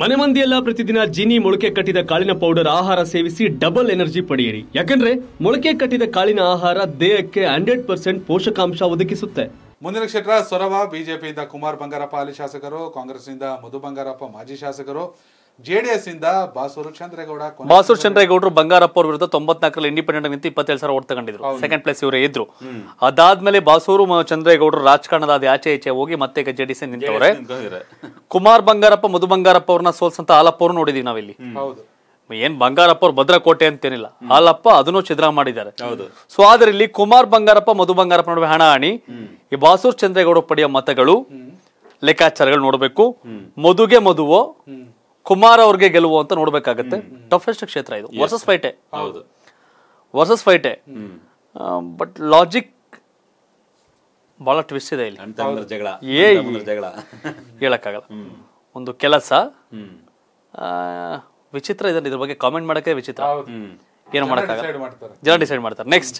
ಮನೆ ಮಂದಿಯೆಲ್ಲ ಪ್ರತಿದಿನ ಜೀನಿ ಮೊಳಕೆ ಕಟ್ಟಿದ ಕಾಳಿನ ಪೌಡರ್ ಆಹಾರ ಸೇವಿಸಿ ಡಬಲ್ ಎನರ್ಜಿ ಪಡೆಯಿರಿ ಯಾಕಂದ್ರೆ ಮೊಳಕೆ ಕಟ್ಟಿದ ಕಾಳಿನ ಆಹಾರ ದೇಹಕ್ಕೆ ಹಂಡ್ರೆಡ್ ಪರ್ಸೆಂಟ್ ಪೋಷಕಾಂಶ ಒದಗಿಸುತ್ತೆ ಮುಂದಿನ ಕ್ಷೇತ್ರ ಸೊರವ ಬಿಜೆಪಿಯಿಂದ ಕುಮಾರ್ ಬಂಗಾರಪ್ಪ ಅಲ್ಲಿ ಶಾಸಕರು ಕಾಂಗ್ರೆಸ್ನಿಂದ ಮಧು ಬಂಗಾರಪ್ಪ ಮಾಜಿ ಶಾಸಕರು ಜೆಡಿಎಸ್ ಇಂದ ಬಾಸೂರು ಚಂದ್ರೇಗೌಡ ಚಂದ್ರೇಗೌಡರು ಬಂಗಾರಪ್ಪ ವಿರುದ್ಧ ತೊಂಬತ್ನಾಲ್ಕರಲ್ಲಿ ಇಂಡಿಪೆಂಡೆಂಟ್ ನಿಂತು ಇಪ್ಪತ್ತೇಳು ಸಾವಿರ ಓಟ್ ತಗೊಂಡಿದ್ರು ಸೆಕೆಂಡ್ ಪ್ಲೇಸ್ ಇವರೇ ಇದ್ರು ಅದಾದ್ಮೇಲೆ ಬಾಸೂರು ಚಂದ್ರೇಗೌಡರು ರಾಜಕಾರಣದ ಆಚೆ ಈಚೆ ಹೋಗಿ ಮತ್ತೆ ಜೆಡಿಎಸ್ ನಿಂತವ್ರೆ ಕುಮಾರ್ ಬಂಗಾರಪ್ಪ ಮಧು ಬಂಗಾರಪ್ಪ ಅವ್ರನ್ನ ಸೋಲ್ಸಂತ ಹಾಲಪ್ಪ ಅವ್ರು ನೋಡಿದೀವಿ ನಾವಿಲ್ಲಿ ಏನ್ ಬಂಗಾರಪ್ಪ ಅವ್ರು ಭದ್ರಕೋಟೆ ಅಂತೇನಿಲ್ಲ ಹಾಲಪ್ಪ ಅದನ್ನು ಛಿದ್ರ ಮಾಡಿದ್ದಾರೆ ಸೊ ಆದ್ರೆ ಇಲ್ಲಿ ಕುಮಾರ್ ಬಂಗಾರಪ್ಪ ಮಧು ಬಂಗಾರಪ್ಪ ನಡುವೆ ಹಾಣಿ ಈ ಬಾಸೂರ್ ಚಂದ್ರೇಗೌಡ ಪಡೆಯ ಮತಗಳು ಲೆಕ್ಕಾಚಾರಗಳು ನೋಡಬೇಕು ಮಧುಗೆ ಮಧುವೋ ಕುಮಾರ್ ಅವ್ರಿಗೆ ಗೆಲುವು ಅಂತ ನೋಡ್ಬೇಕಾಗತ್ತೆ ಟಫೆಸ್ಟ್ ಕ್ಷೇತ್ರ ಇದು ವರ್ಸಸ್ ಫೈಟೆ ವರ್ಸಸ್ ಫೈಟೆ ಬಟ್ ಲಾಜಿಕ್ ಬಹಳ ಟ್ವಿಸ್ಟ್ ಇದೆ ಇಲ್ಲಿ ಹೇಳಕ್ಕಾಗಲ್ಲ ಒಂದು ಕೆಲಸ ವಿಚಿತ್ರ ಇದೆ ಇದ್ರ ಬಗ್ಗೆ ಕಾಮೆಂಟ್ ಮಾಡಕ್ಕೆ ವಿಚಿತ್ರ ಏನು ಮಾಡಕ್ಕಾಗಲ್ಲ ಜನ ಡಿಸೈಡ್ ಮಾಡ್ತಾರೆ ನೆಕ್ಸ್ಟ್